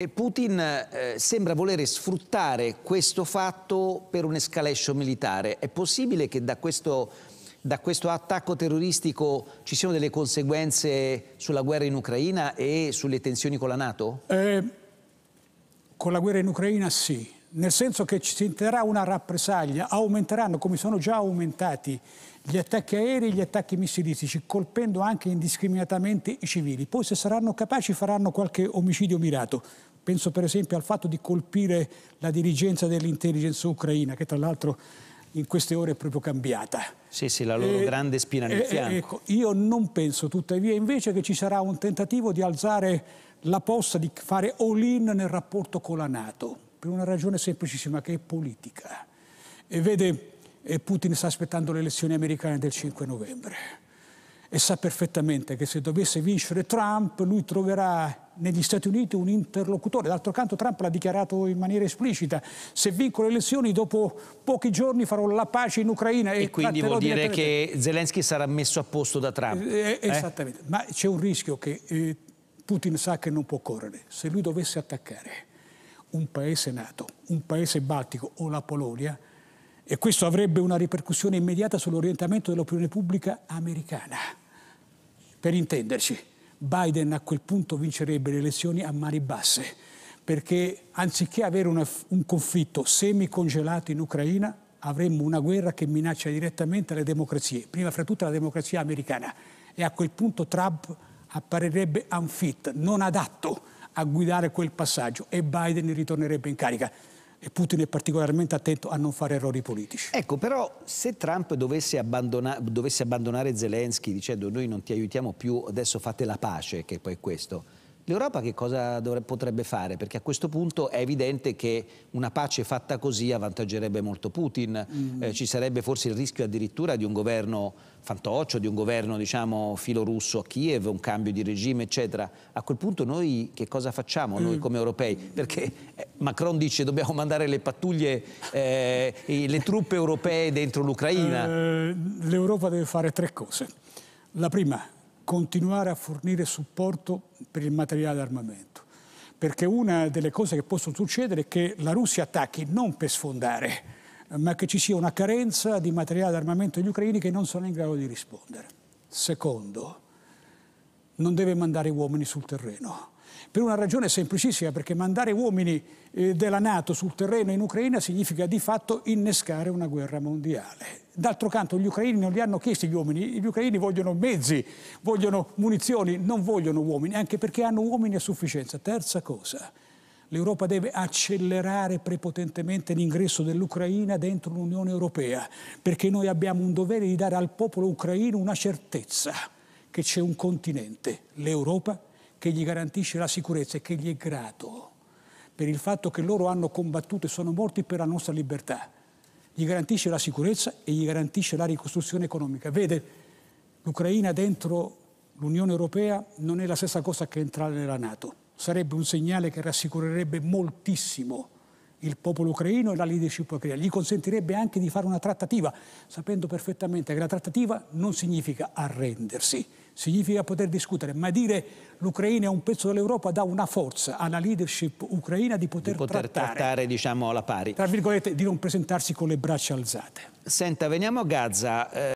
E Putin eh, sembra volere sfruttare questo fatto per un'escalation militare. È possibile che da questo, da questo, attacco terroristico ci siano delle conseguenze sulla guerra in Ucraina e sulle tensioni con la Nato? Eh, con la guerra in Ucraina sì, nel senso che ci sentirà una rappresaglia, aumenteranno come sono già aumentati gli attacchi aerei e gli attacchi missilistici, colpendo anche indiscriminatamente i civili. Poi se saranno capaci faranno qualche omicidio mirato Penso per esempio al fatto di colpire la dirigenza dell'intelligence ucraina, che tra l'altro in queste ore è proprio cambiata. Sì, sì, la loro e, eh, grande spina nel e, eh, eh, fianco. Ecco, io non penso tuttavia invece che ci sarà un tentativo di alzare la posta, di fare all-in nel rapporto con la Nato, per una ragione semplicissima che è politica. E vede, Putin sta aspettando le elezioni americane del 5 novembre e sa perfettamente che se dovesse vincere Trump lui troverà negli Stati Uniti un interlocutore. D'altro canto Trump l'ha dichiarato in maniera esplicita, se vinco le elezioni dopo pochi giorni farò la pace in Ucraina. E, e quindi vuol dire che Zelensky sarà messo a posto da Trump. Eh, eh, eh? Esattamente, ma c'è un rischio che eh, Putin sa che non può correre. Se lui dovesse attaccare un paese nato, un paese baltico o la Polonia, e questo avrebbe una ripercussione immediata sull'orientamento dell'opinione pubblica americana per intenderci, Biden a quel punto vincerebbe le elezioni a mani basse, perché anziché avere una, un conflitto semicongelato in Ucraina, avremmo una guerra che minaccia direttamente le democrazie, prima fra tutte la democrazia americana. E a quel punto Trump apparirebbe unfit, non adatto a guidare quel passaggio e Biden ritornerebbe in carica e Putin è particolarmente attento a non fare errori politici. Ecco, però se Trump dovesse, abbandona dovesse abbandonare Zelensky dicendo noi non ti aiutiamo più, adesso fate la pace, che poi è questo, L'Europa che cosa dovrebbe, potrebbe fare? Perché a questo punto è evidente che una pace fatta così avvantaggerebbe molto Putin, mm. eh, ci sarebbe forse il rischio addirittura di un governo fantoccio, di un governo diciamo filorusso a Kiev, un cambio di regime eccetera. A quel punto noi che cosa facciamo noi mm. come europei? Perché eh, Macron dice dobbiamo mandare le pattuglie, eh, le truppe europee dentro l'Ucraina. Eh, L'Europa deve fare tre cose. La prima, continuare a fornire supporto per il materiale d'armamento. Perché una delle cose che possono succedere è che la Russia attacchi non per sfondare, ma che ci sia una carenza di materiale d'armamento degli ucraini che non sono in grado di rispondere. Secondo, non deve mandare uomini sul terreno. Per una ragione semplicissima, perché mandare uomini eh, della Nato sul terreno in Ucraina significa di fatto innescare una guerra mondiale. D'altro canto gli ucraini non li hanno chiesti gli uomini, gli ucraini vogliono mezzi, vogliono munizioni, non vogliono uomini, anche perché hanno uomini a sufficienza. Terza cosa, L'Europa deve accelerare prepotentemente l'ingresso dell'Ucraina dentro l'Unione Europea, perché noi abbiamo un dovere di dare al popolo ucraino una certezza che c'è un continente, l'Europa, che gli garantisce la sicurezza e che gli è grato per il fatto che loro hanno combattuto e sono morti per la nostra libertà. Gli garantisce la sicurezza e gli garantisce la ricostruzione economica. Vede, l'Ucraina dentro l'Unione Europea non è la stessa cosa che entrare nella Nato. Sarebbe un segnale che rassicurerebbe moltissimo il popolo ucraino e la leadership ucraina. Gli consentirebbe anche di fare una trattativa, sapendo perfettamente che la trattativa non significa arrendersi, significa poter discutere, ma dire l'Ucraina è un pezzo dell'Europa dà una forza alla leadership ucraina di poter, di poter trattare, trattare diciamo alla pari. Tra virgolette, di non presentarsi con le braccia alzate. Senta, veniamo a Gaza. Eh...